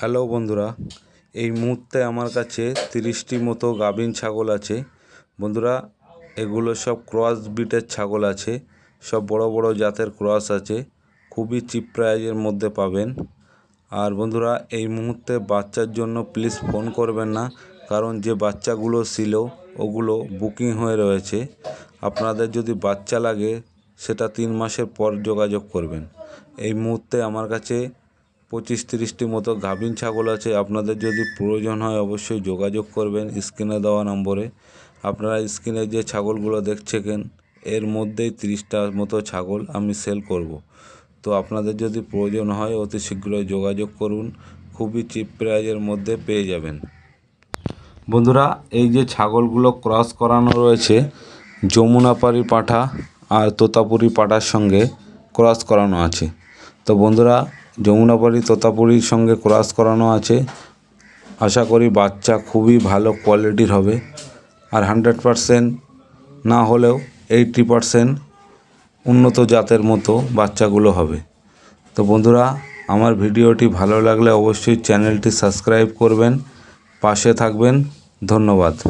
Hello বন্ধুরা এই মুহূর্তে আমার কাছে তিরিশটি মতো গাভিন ছাগল আছে বন্ধুরা এগুলো সব ক্রস বিটের ছাগল আছে সব বড় বড় জাতের ক্রস আছে খুবই চিপ প্রাইজের মধ্যে পাবেন আর বন্ধুরা এই মুহূর্তে বাচ্চার জন্য প্লিজ ফোন করবেন না কারণ যে বাচ্চাগুলো ছিল ওগুলো বুকিং হয়ে রয়েছে আপনাদের যদি বাচ্চা লাগে সেটা তিন মাসের পর যোগাযোগ করবেন এই মুহূর্তে আমার কাছে পঁচিশ তিরিশটি মতো গাভিন ছাগল আছে আপনাদের যদি প্রয়োজন হয় অবশ্যই যোগাযোগ করবেন স্ক্রিনে দেওয়া নম্বরে আপনারা স্ক্রিনে যে ছাগলগুলো দেখছেন এর মধ্যেই তিরিশটার মতো ছাগল আমি সেল করব। তো আপনাদের যদি প্রয়োজন হয় অতি শীঘ্রই যোগাযোগ করুন খুবই চিপ প্রাইজের মধ্যে পেয়ে যাবেন বন্ধুরা এই যে ছাগলগুলো ক্রস করানো রয়েছে যমুনাপারি পাঠা আর তোতাপুরি পাঠার সঙ্গে ক্রস করানো আছে তো বন্ধুরা যমুনাপাড়ি তোতাপুরির সঙ্গে ক্রস করানো আছে আশা করি বাচ্চা খুবই ভালো কোয়ালিটির হবে আর হান্ড্রেড পারসেন্ট না হলেও এইটটি পারসেন্ট উন্নত জাতের মতো বাচ্চাগুলো হবে তো বন্ধুরা আমার ভিডিওটি ভালো লাগলে অবশ্যই চ্যানেলটি সাবস্ক্রাইব করবেন পাশে থাকবেন ধন্যবাদ